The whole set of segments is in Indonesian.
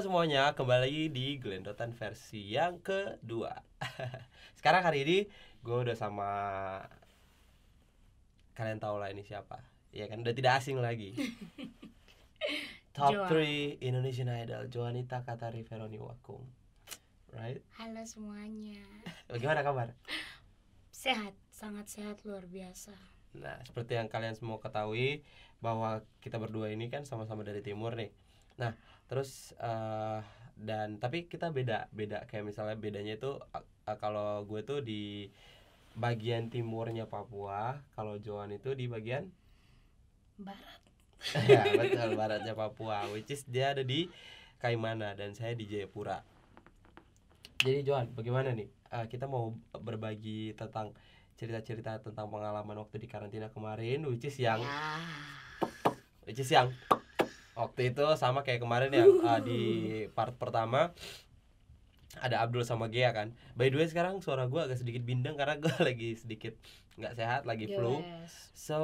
semuanya, kembali di Glendotan versi yang kedua Sekarang hari ini gue udah sama Kalian tau lah ini siapa Ya kan, udah tidak asing lagi Top 3 Indonesian Idol Joanita Katari Veroni Wakum Right? Halo semuanya Bagaimana kabar? Sehat, sangat sehat luar biasa Nah, seperti yang kalian semua ketahui bahwa kita berdua ini kan sama-sama dari timur nih. Nah, terus uh, dan tapi kita beda beda kayak misalnya bedanya itu uh, kalau gue tuh di bagian timurnya Papua kalau Joan itu di bagian barat ya betul baratnya Papua which is dia ada di Kaimana dan saya di Jayapura jadi Joan bagaimana nih uh, kita mau berbagi tentang cerita-cerita tentang pengalaman waktu di karantina kemarin which is yang ya. which is yang waktu itu sama kayak kemarin yang uh, ah, di part pertama ada Abdul sama Gea kan. By the way sekarang suara gue agak sedikit bindeng karena gue lagi sedikit nggak sehat, lagi yes. flu. So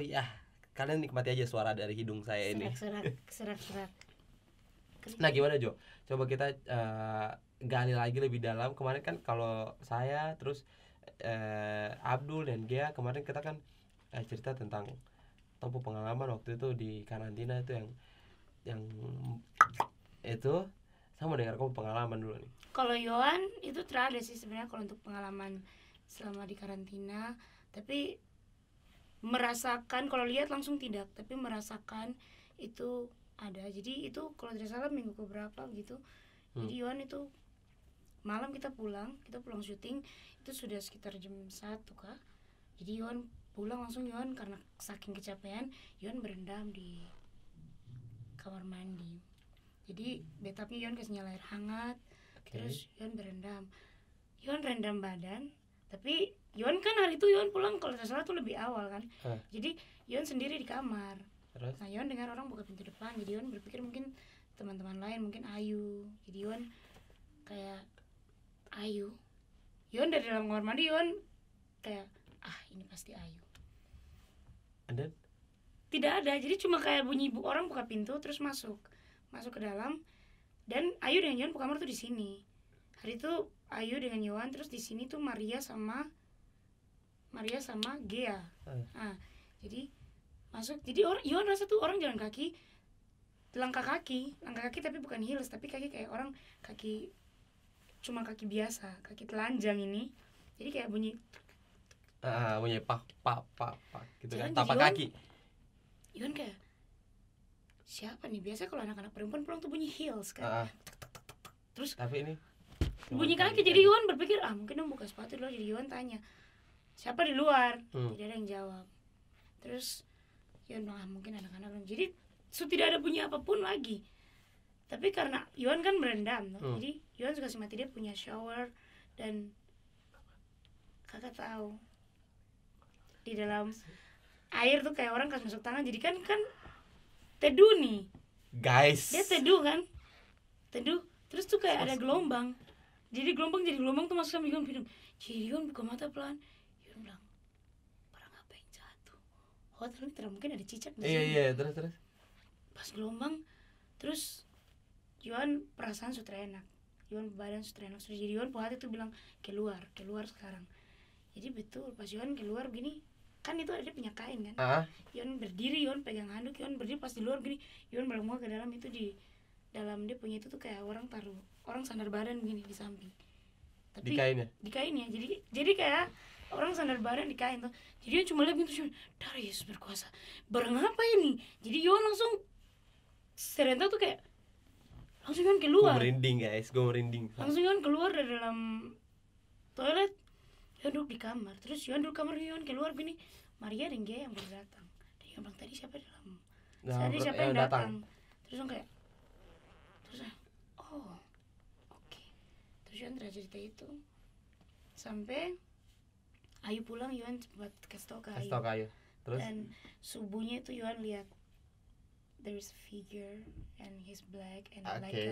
ya yeah, kalian nikmati aja suara dari hidung saya serak, ini. Serak serak serak. Nah gimana Jo? Coba kita uh, gali lagi lebih dalam. Kemarin kan kalau saya terus uh, Abdul dan Gea kemarin kita kan uh, cerita tentang topu pengalaman waktu itu di karantina itu yang yang itu sama dengar kamu pengalaman dulu nih kalau Yohan itu terada sih sebenarnya kalau untuk pengalaman selama di karantina tapi merasakan kalau lihat langsung tidak tapi merasakan itu ada jadi itu kalau tidak salah minggu keberapa gitu hmm. jadi Yohan itu malam kita pulang kita pulang syuting itu sudah sekitar jam satu kah jadi Yohan pulang langsung Yon karena saking kecapean Yon berendam di kamar mandi jadi betapnya Yon nyala air hangat okay. terus Yon berendam Yon rendam badan tapi Yon kan hari itu Yon pulang kalau salah tuh lebih awal kan huh. Ah. jadi Yon sendiri di kamar terus? nah Yon dengar orang buka pintu depan jadi Yon berpikir mungkin teman-teman lain mungkin Ayu jadi Yon kayak Ayu Yon dari dalam kamar mandi Yon kayak ah ini pasti Ayu And then? Tidak ada, jadi cuma kayak bunyi ibu orang buka pintu terus masuk, masuk ke dalam. Dan Ayu dengan Yohan buka kamar tuh di sini. Hari itu Ayu dengan Yohan terus di sini tuh Maria sama Maria sama Gea. uh. Nah, jadi masuk. Jadi orang Yohan rasa tuh orang jalan kaki langkah kaki, langkah kaki tapi bukan heels, tapi kaki kayak orang kaki cuma kaki biasa, kaki telanjang ini. Jadi kayak bunyi uh, bunyi pak pak pak pak gitu kan. Jalan kan tapak kaki Iwan kayak siapa nih biasa kalau anak-anak perempuan pulang tuh bunyi heels kan uh, terus tapi ini bunyi kaki jadi Iwan berpikir ah mungkin dong buka sepatu dulu jadi Iwan tanya siapa di luar hmm. tidak ada yang jawab terus Iwan ya bilang ah mungkin anak-anak jadi so tidak ada bunyi apapun lagi tapi karena Iwan kan merendam hmm. jadi Iwan suka sama dia punya shower dan kakak tahu di dalam air tuh kayak orang kas masuk tangan jadi kan kan teduh nih guys dia teduh kan teduh terus tuh kayak ada gelombang jadi gelombang jadi gelombang tuh masuk sama Yun minum jadi Yun buka mata pelan Yun bilang barang apa yang jatuh oh terus terus mungkin ada cicak di iya iya terus terus pas gelombang terus Yun perasaan sutra enak Yun badan sutra enak sutra. jadi Yun pohati tuh bilang keluar keluar sekarang jadi betul pas Yun keluar gini kan itu ada punya kain kan uh Yon berdiri Yon pegang handuk Yon berdiri pas di luar gini Yon melongo ke dalam itu di dalam dia punya itu tuh kayak orang taruh orang sandar badan begini di samping tapi di ya, di ya, jadi jadi kayak orang sandar badan di kain tuh jadi Yon cuma lihat gitu cuma dari Yesus berkuasa barang apa ini jadi Yon langsung serentak tuh kayak langsung Yon keluar gue merinding guys gue merinding langsung Yon keluar dari dalam toilet Yohan duduk di kamar terus Yohan duduk kamar Yohan keluar gini Maria dan Gaya yang baru datang dan Yohan bilang tadi siapa dalam nah, tadi siapa eh, yang datang, datang. terus yang kayak terus oh oke okay. terus Yohan cerita itu sampai Ayu pulang Yohan buat kasih tau ke Ayu, Ayu. Terus? dan subuhnya itu Yohan lihat there is a figure and he's black and okay, like a,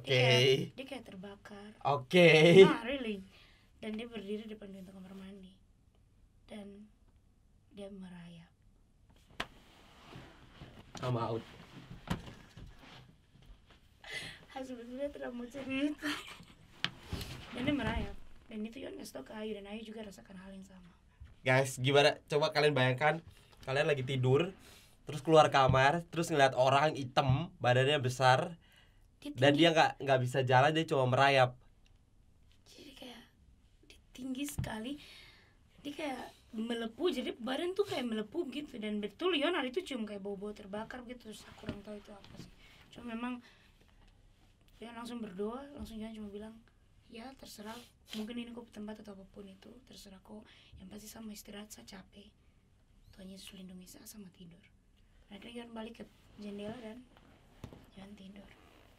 okay. Dia, kayak, dia kayak terbakar oke okay. nah really dan dia berdiri depan pintu kamar mandi dan dia merayap I'm out sebetulnya tidak mau cerita dan dia merayap dan itu yang ngasih tau ke Ayu dan Ayu juga rasakan hal yang sama guys gimana coba kalian bayangkan kalian lagi tidur terus keluar kamar terus ngeliat orang hitam badannya besar dia dan dia nggak nggak bisa jalan dia cuma merayap tinggi sekali dia kayak melepuh jadi badan tuh kayak melepuh gitu dan betul Leon hari itu cium kayak bau-bau terbakar gitu terus aku kurang tahu itu apa sih cuma memang ya langsung berdoa langsung jangan cuma bilang ya terserah mungkin ini kok tempat atau apapun itu terserah kok yang pasti sama istirahat saya capek Tuhan Yesus lindungi saya sama tidur akhirnya Yon balik ke jendela dan Yon tidur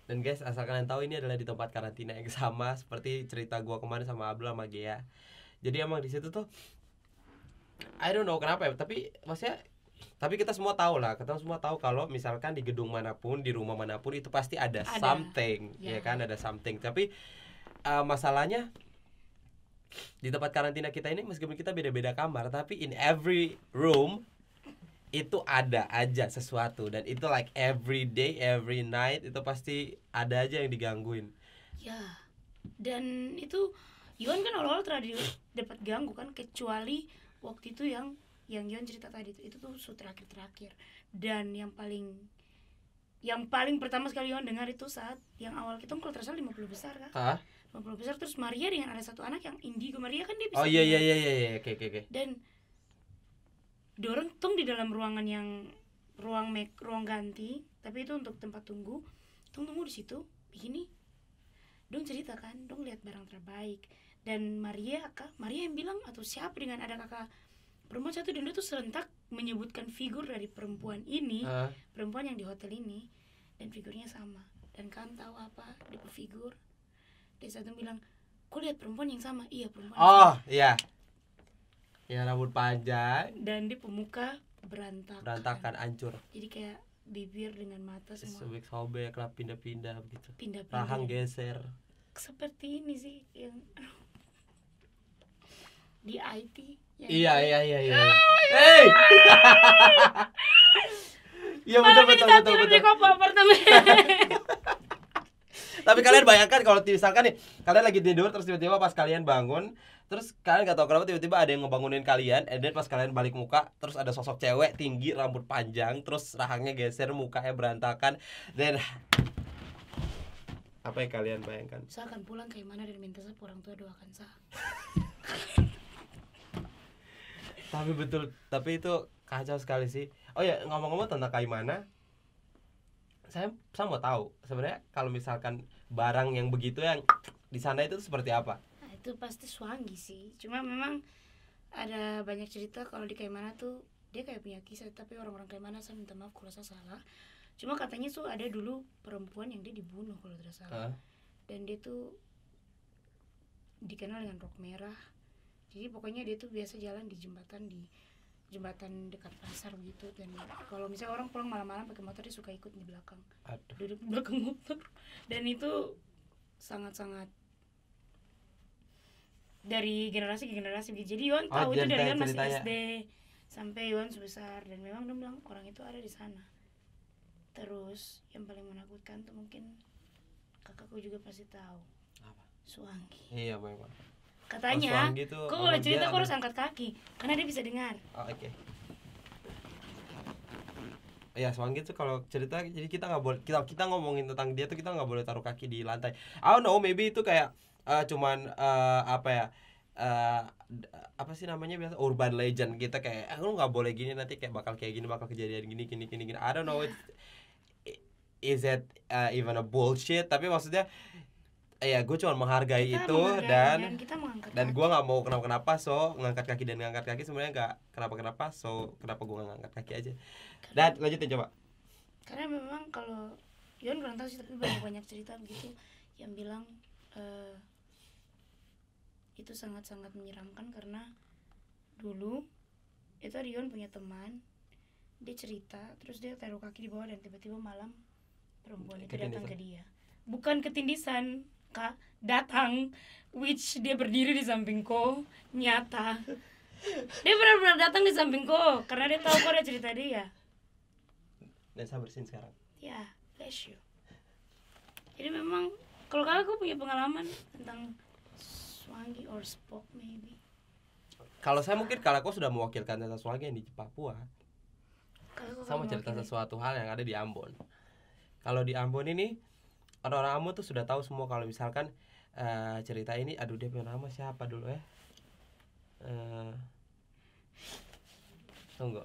dan guys, asal kalian tahu ini adalah di tempat karantina yang sama seperti cerita gua kemarin sama Abdul sama Gea. Jadi emang di situ tuh I don't know kenapa ya, tapi maksudnya tapi kita semua tahu lah, kita semua tahu kalau misalkan di gedung manapun, di rumah manapun itu pasti ada, ada. something, yeah. ya kan, ada something. Tapi uh, masalahnya di tempat karantina kita ini meskipun kita beda-beda kamar, tapi in every room itu ada aja sesuatu dan itu like every day every night itu pasti ada aja yang digangguin ya dan itu Yuan kan awal-awal terakhir dapat ganggu kan kecuali waktu itu yang yang Yuan cerita tadi itu itu tuh terakhir terakhir dan yang paling yang paling pertama sekali Yuan dengar itu saat yang awal kita kalau terasa puluh besar kan lima 50 besar terus Maria dengan ada satu anak yang indigo Maria kan dia bisa Oh iya iya iya, iya iya iya oke oke oke dan dorong tung di dalam ruangan yang ruang mek ruang ganti tapi itu untuk tempat tunggu tung tunggu di situ begini dong ceritakan dong lihat barang terbaik dan Maria kak Maria yang bilang atau siapa dengan ada kakak perempuan satu dan dua tuh serentak menyebutkan figur dari perempuan ini uh. perempuan yang di hotel ini dan figurnya sama dan kan tahu apa dia figur dan satu bilang kok lihat perempuan yang sama iya perempuan oh iya ya rambut panjang dan di pemuka berantakan berantakan hancur jadi kayak bibir dengan mata semua sobek sobek lah pindah pindah begitu pindah pindah rahang geser seperti ini sih yang di iya, IT iya iya, iya iya iya iya hey Iya betul betul betul betul. Di apartemen. tapi kalian bayangkan kalau misalkan nih kalian lagi tidur terus tiba-tiba pas kalian bangun terus kalian gak tahu kenapa tiba-tiba ada yang ngebangunin kalian and then pas kalian balik muka terus ada sosok cewek tinggi rambut panjang terus rahangnya geser mukanya berantakan dan apa yang kalian bayangkan saya akan pulang ke mana dan minta saya orang tua doakan saya tapi betul tapi itu kacau sekali sih oh ya ngomong-ngomong tentang Kaimana saya saya mau tahu sebenarnya kalau misalkan barang yang begitu yang di sana itu seperti apa nah, itu pasti suangi sih cuma memang ada banyak cerita kalau di Kaimana tuh dia kayak punya kisah tapi orang-orang Kaimana saya minta maaf kalau saya salah cuma katanya tuh ada dulu perempuan yang dia dibunuh kalau tidak salah dan dia tuh dikenal dengan rok merah jadi pokoknya dia tuh biasa jalan di jembatan di jembatan dekat pasar gitu dan kalau misalnya orang pulang malam-malam pakai motor dia suka ikut di belakang Aduh. duduk di belakang motor dan itu sangat-sangat dari generasi ke generasi jadi Yon oh, tahu itu dari Yon masih SD sampai Yon sebesar dan memang dia bilang orang itu ada di sana terus yang paling menakutkan tuh mungkin kakakku juga pasti tahu apa Suangki iya baik banget katanya gitu, kok kalau cerita kok harus angkat kaki karena dia bisa dengar oh, oke okay. ya Semanggi tuh kalau cerita jadi kita nggak boleh kita kita ngomongin tentang dia tuh kita nggak boleh taruh kaki di lantai I don't know maybe itu kayak uh, cuman uh, apa ya uh, apa sih namanya biasa urban legend kita gitu, kayak eh, lu nggak boleh gini nanti kayak bakal kayak gini bakal kejadian gini gini gini gini I don't know yeah. it, is it uh, even a bullshit tapi maksudnya ya gue cuma menghargai kita itu dan dan, dan gue nggak mau kenapa kenapa so ngangkat kaki dan ngangkat kaki sebenarnya nggak kenapa kenapa so kenapa gue ngangkat kaki aja karena, dan lanjutin coba karena memang kalau Yon kurang tahu sih tapi banyak banyak cerita begitu yang bilang uh, itu sangat sangat menyeramkan karena dulu itu Rion punya teman dia cerita terus dia taruh kaki di bawah dan tiba-tiba malam perempuan itu datang ke dia bukan ketindisan Kak datang which dia berdiri di sampingku nyata dia benar-benar datang di sampingku karena dia tahu kau ada cerita dia dan saya bersihin sekarang ya bless you jadi memang kalau kakak aku punya pengalaman tentang swangi or spok maybe kalau saya mungkin kalau aku sudah mewakilkan tentang swangi yang di Papua sama cerita sesuatu hal yang ada di Ambon kalau di Ambon ini orang-orang kamu tuh sudah tahu semua kalau misalkan uh, cerita ini aduh dia punya nama siapa dulu ya uh, tunggu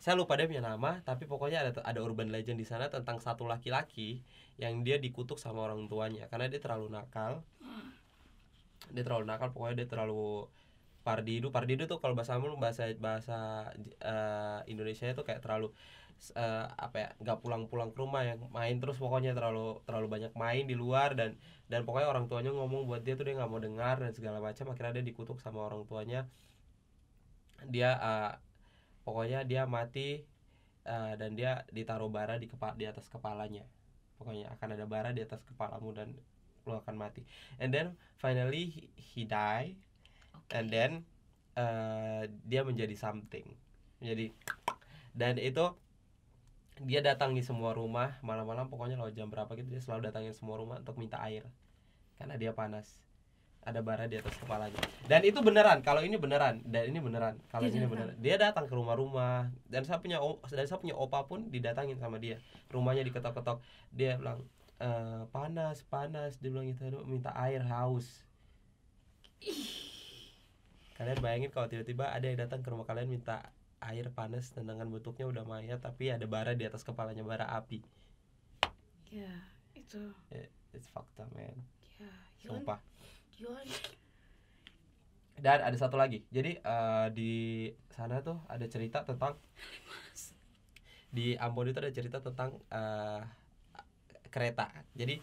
saya lupa dia punya nama tapi pokoknya ada ada urban legend di sana tentang satu laki-laki yang dia dikutuk sama orang tuanya karena dia terlalu nakal dia terlalu nakal pokoknya dia terlalu pardidu pardidu tuh kalau bahasa bahasa bahasa uh, Indonesia itu kayak terlalu uh, apa ya nggak pulang-pulang ke rumah yang main terus pokoknya terlalu terlalu banyak main di luar dan dan pokoknya orang tuanya ngomong buat dia tuh dia nggak mau dengar dan segala macam akhirnya dia dikutuk sama orang tuanya dia uh, pokoknya dia mati uh, dan dia ditaruh bara di kepala di atas kepalanya pokoknya akan ada bara di atas kepalamu dan lo akan mati and then finally he, die okay. and then uh, dia menjadi something menjadi dan itu dia datang di semua rumah malam-malam pokoknya lo jam berapa gitu dia selalu datangin semua rumah untuk minta air karena dia panas ada bara di atas kepalanya dan itu beneran kalau ini beneran dan ini beneran kalau ini iya. beneran dia datang ke rumah-rumah dan saya punya dan saya punya opa pun didatangin sama dia rumahnya diketok-ketok dia bilang e, panas panas dia bilang itu minta air haus kalian bayangin kalau tiba-tiba ada yang datang ke rumah kalian minta air panas tendangan bentuknya udah mayat tapi ada bara di atas kepalanya bara api ya yeah, itu yeah, it's fucked man yeah, sumpah Yon. dan ada satu lagi jadi uh, di sana tuh ada cerita tentang di Ambon itu ada cerita tentang uh, kereta jadi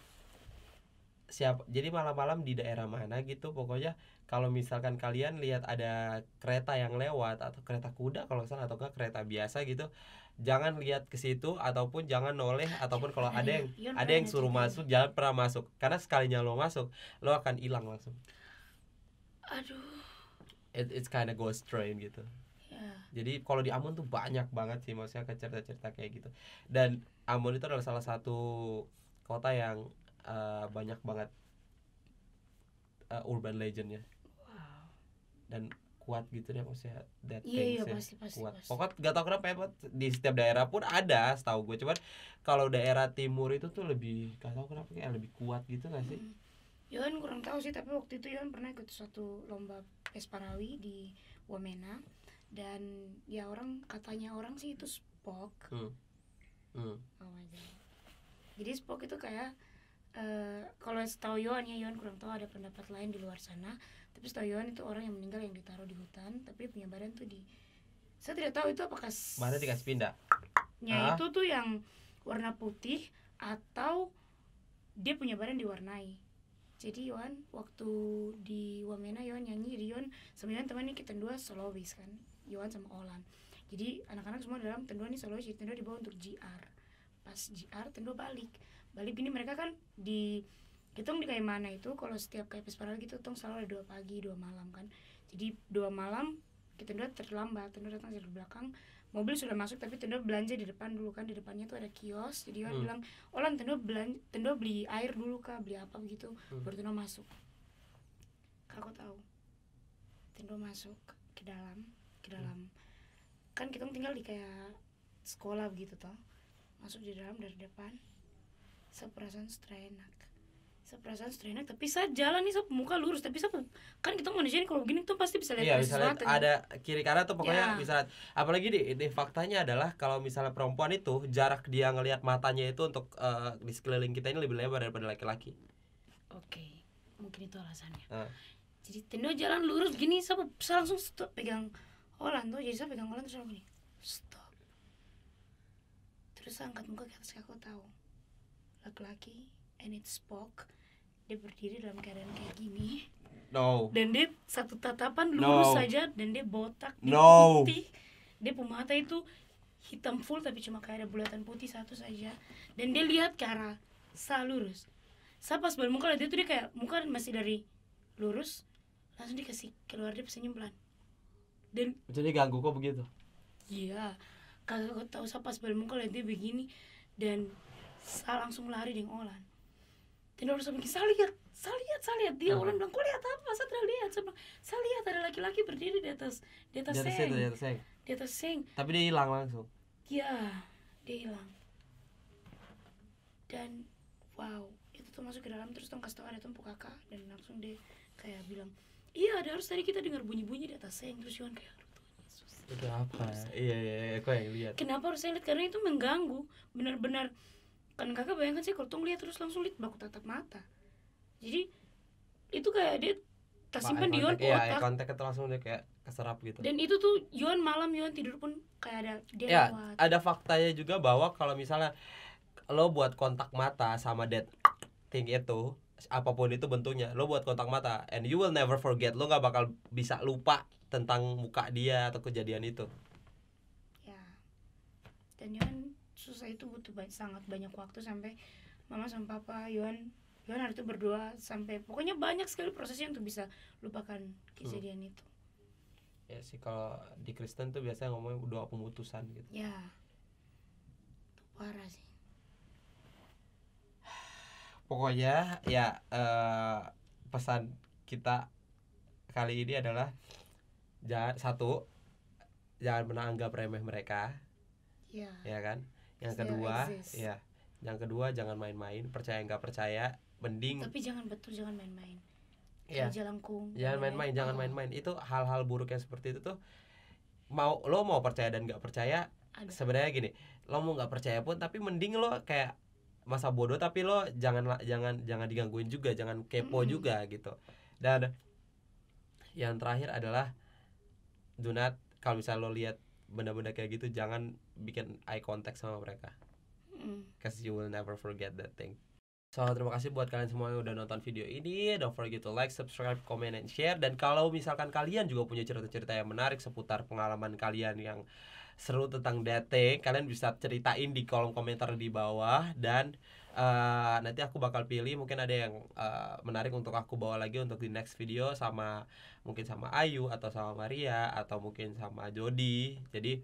siapa? jadi malam-malam di daerah mana gitu pokoknya kalau misalkan kalian lihat ada kereta yang lewat atau kereta kuda kalau salah atau enggak kereta biasa gitu jangan lihat ke situ ataupun jangan noleh ataupun kalau ada yang ada yang suruh masuk jangan pernah masuk karena sekalinya lo masuk lo akan hilang langsung aduh It, it's kinda ghost train gitu yeah. jadi kalau di Amun tuh banyak banget sih maksudnya ke cerita-cerita kayak gitu dan Amun itu adalah salah satu kota yang uh, banyak banget uh, urban legendnya dan kuat gitu deh maksudnya that yeah, iya, yeah, pasti, pasti, kuat pasti. pokoknya gak tau kenapa ya di setiap daerah pun ada setahu gue cuman kalau daerah timur itu tuh lebih gak tau kenapa kayak lebih kuat gitu gak sih hmm. Yon kurang tau sih tapi waktu itu Yon pernah ikut suatu lomba Esparawi di Wamena dan ya orang katanya orang sih itu spok hmm. Hmm. oh jadi spok itu kayak Uh, kalau setahu Yon ya Yon kurang tau ada pendapat lain di luar sana tapi setahu itu orang yang meninggal yang ditaruh di hutan tapi punya badan tuh di saya tidak tahu itu apakah badan dikasih pindah ya ah. itu tuh yang warna putih atau dia punya badan diwarnai jadi Yohan waktu di Wamena Yohan nyanyi Rion Yohan sama Yohan kita dua solois kan Yohan sama Olan jadi anak-anak semua dalam tendua nih solois jadi tendua dibawa untuk GR pas GR tendua balik balik gini mereka kan di hitung di kayak mana itu kalau setiap kayak paral gitu tong selalu ada dua pagi dua malam kan jadi dua malam kita udah terlambat tunda datang dari belakang mobil sudah masuk tapi tendo belanja di depan dulu kan di depannya tuh ada kios jadi orang hmm. bilang olan oh, tendo belanja tendo beli air dulu kak beli apa gitu hmm. baru tendo masuk kak aku tahu tendo masuk ke dalam ke hmm. dalam hmm. kan kita tinggal di kayak sekolah begitu toh masuk di dalam dari depan seperasan strainer saya perasaan straight tapi saya jalan nih saya muka lurus tapi saya kan kita manusia nih kalau begini tuh pasti bisa lihat iya, bisa lihat kan? ada kiri kanan tuh pokoknya yeah. bisa lihat apalagi di, di faktanya adalah kalau misalnya perempuan itu jarak dia ngelihat matanya itu untuk uh, di sekeliling kita ini lebih lebar daripada laki-laki oke okay. mungkin itu alasannya uh. jadi Tendo jalan lurus gini saya, saya langsung stop pegang Holland tuh jadi saya pegang Holland terus gini stop terus saya angkat muka ke atas aku tahu laki-laki and it spoke dia berdiri dalam keadaan kayak gini no dan dia satu tatapan lurus no. saja dan dia botak dia no. putih dia pemata itu hitam full tapi cuma kayak ada bulatan putih satu saja dan dia lihat ke arah sa lurus saya pas balik muka dia tuh dia kayak muka masih dari lurus langsung dikasih keluar dia pesannya pelan dan jadi ganggu kok begitu iya kagak kau tahu saya pas balik muka dia begini dan saya langsung lari dengan olan dan orang sampai saya lihat saya lihat saya lihat dia uh-huh. orang bilang kau lihat apa saya tidak lihat saya bilang saya lihat ada laki-laki berdiri di atas di atas, di atas seng. Itu, di atas seng di atas seng tapi dia hilang langsung ya dia hilang dan wow itu tuh masuk ke dalam terus tuh kasih tau ada tumpuk kakak dan langsung dia kayak bilang iya ada harus tadi kita dengar bunyi bunyi di atas seng terus Yohan kayak itu apa? Iya, iya, iya, kok yang lihat. Kenapa harus saya lihat? Karena itu mengganggu, benar-benar kan kakak bayangkan sih kalau ngeliat terus langsung lihat baku tatap mata jadi itu kayak dia tersimpan di Yon iya, otak kontak itu langsung dia kayak keserap gitu dan itu tuh Yon malam Yon tidur pun kayak ada dia ya, lewat. ada faktanya juga bahwa kalau misalnya lo buat kontak mata sama dead thing itu apapun itu bentuknya lo buat kontak mata and you will never forget lo nggak bakal bisa lupa tentang muka dia atau kejadian itu ya dan Yon susah itu butuh banyak, sangat banyak waktu sampai mama sama papa Yohan Yohan itu berdoa sampai pokoknya banyak sekali prosesnya untuk bisa lupakan kejadian itu ya sih kalau di Kristen tuh biasanya ngomongnya doa pemutusan gitu ya itu parah sih pokoknya ya uh, pesan kita kali ini adalah jangan satu jangan menanggap remeh mereka Iya. ya kan yang Still kedua exist. ya yang kedua jangan main-main percaya nggak percaya mending tapi jangan betul jangan main-main ya. kerja jangan main-main jangan main-main itu hal-hal buruk yang seperti itu tuh mau lo mau percaya dan nggak percaya sebenarnya gini lo mau nggak percaya pun tapi mending lo kayak masa bodoh tapi lo jangan jangan jangan digangguin juga jangan kepo hmm. juga gitu dan yang terakhir adalah do kalau misalnya lo lihat benda-benda kayak gitu jangan bikin eye contact sama mereka hmm. cause you will never forget that thing So terima kasih buat kalian semua yang udah nonton video ini Don't forget to like, subscribe, comment, and share Dan kalau misalkan kalian juga punya cerita-cerita yang menarik Seputar pengalaman kalian yang seru tentang dating Kalian bisa ceritain di kolom komentar di bawah Dan uh, nanti aku bakal pilih Mungkin ada yang uh, menarik untuk aku bawa lagi untuk di next video Sama mungkin sama Ayu atau sama Maria Atau mungkin sama Jody Jadi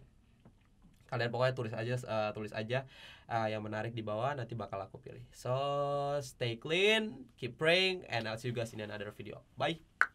kalian pokoknya tulis aja uh, tulis aja uh, yang menarik di bawah nanti bakal aku pilih so stay clean keep praying and I'll see you guys in another video bye